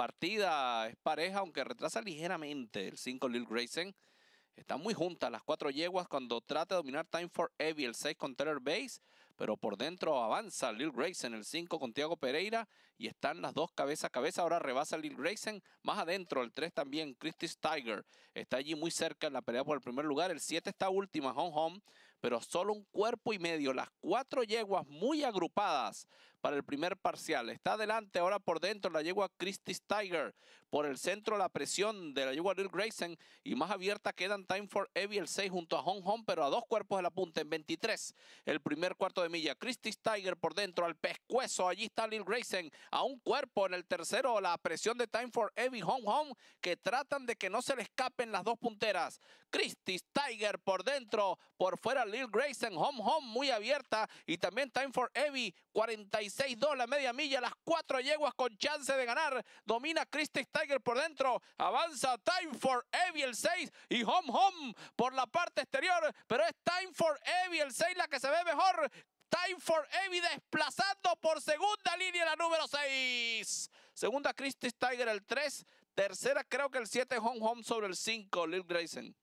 partida es pareja, aunque retrasa ligeramente el 5 Lil Grayson. Están muy juntas las cuatro yeguas cuando trata de dominar Time for Evie, el 6 con Taylor Base, pero por dentro avanza Lil Grayson, el 5 con Tiago Pereira y están las dos cabeza a cabeza. Ahora rebasa Lil Grayson, más adentro el 3 también, Christy Tiger, está allí muy cerca en la pelea por el primer lugar. El 7 está última, Home Home, pero solo un cuerpo y medio. Las cuatro yeguas muy agrupadas para el primer parcial. Está adelante ahora por dentro la yegua Christie's Tiger. Por el centro la presión de la yegua Lil Grayson y más abierta quedan Time for Evie el 6 junto a Hong Hong, pero a dos cuerpos de la punta en 23. El primer cuarto de milla. Christie's Tiger por dentro al pescuezo. Allí está Lil Grayson a un cuerpo en el tercero. La presión de Time for Evie Hong Hong que tratan de que no se le escapen las dos punteras. Christie's Tiger por dentro, por fuera Lil Grayson Home Home muy abierta y también Time for Evie 46 6 2 la media milla, las cuatro yeguas con chance de ganar. Domina Christie Tiger por dentro, avanza Time for Evie el 6 y Home Home por la parte exterior, pero es Time for Evie el 6 la que se ve mejor. Time for Heavy desplazando por segunda línea la número 6. Segunda Christie Tiger el 3, tercera creo que el 7 Home Home sobre el 5, Lil Grayson.